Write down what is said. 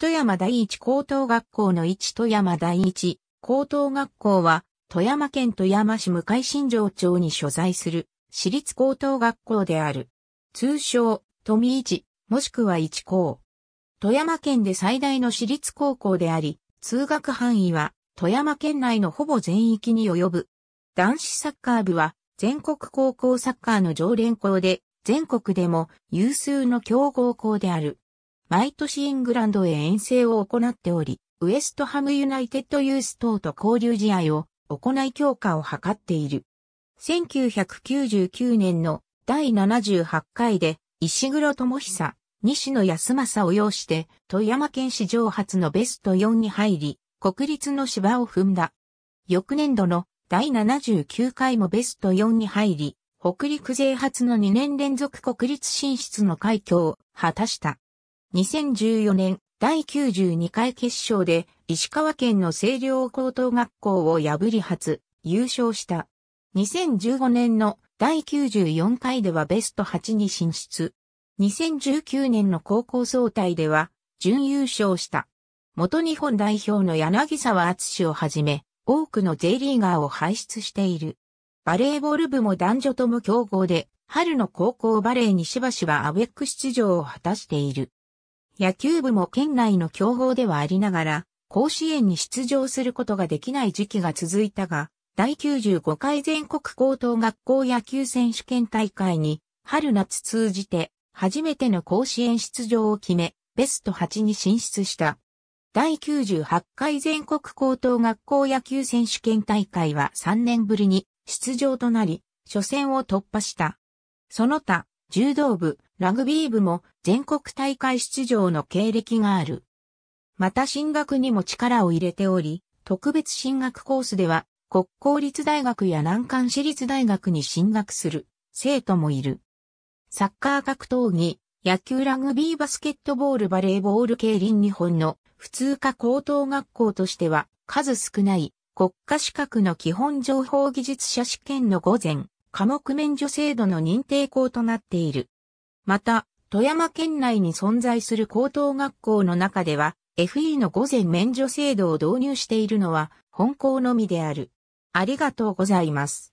富山第一高等学校の一富山第一高等学校は、富山県富山市向井新城町に所在する私立高等学校である。通称、富一、もしくは一高。富山県で最大の私立高校であり、通学範囲は富山県内のほぼ全域に及ぶ。男子サッカー部は全国高校サッカーの常連校で、全国でも有数の強豪校である。毎年イングランドへ遠征を行っており、ウエストハムユナイテッドユース等と交流試合を行い強化を図っている。1999年の第78回で石黒智久、西野康政を要して富山県史上初のベスト4に入り、国立の芝を踏んだ。翌年度の第79回もベスト4に入り、北陸勢初の2年連続国立進出の快挙を果たした。2014年第92回決勝で石川県の清涼高等学校を破り初優勝した。2015年の第94回ではベスト8に進出。2019年の高校総体では準優勝した。元日本代表の柳沢敦をはじめ、多くの J リーガーを輩出している。バレーボール部も男女とも競合で、春の高校バレーにしばしばアベック出場を果たしている。野球部も県内の強豪ではありながら、甲子園に出場することができない時期が続いたが、第95回全国高等学校野球選手権大会に、春夏通じて、初めての甲子園出場を決め、ベスト8に進出した。第98回全国高等学校野球選手権大会は3年ぶりに出場となり、初戦を突破した。その他、柔道部、ラグビー部も全国大会出場の経歴がある。また進学にも力を入れており、特別進学コースでは国公立大学や難関私立大学に進学する生徒もいる。サッカー格闘技、野球ラグビーバスケットボールバレーボール競輪日本の普通科高等学校としては数少ない国家資格の基本情報技術者試験の午前科目免除制度の認定校となっている。また、富山県内に存在する高等学校の中では、FE の午前免除制度を導入しているのは本校のみである。ありがとうございます。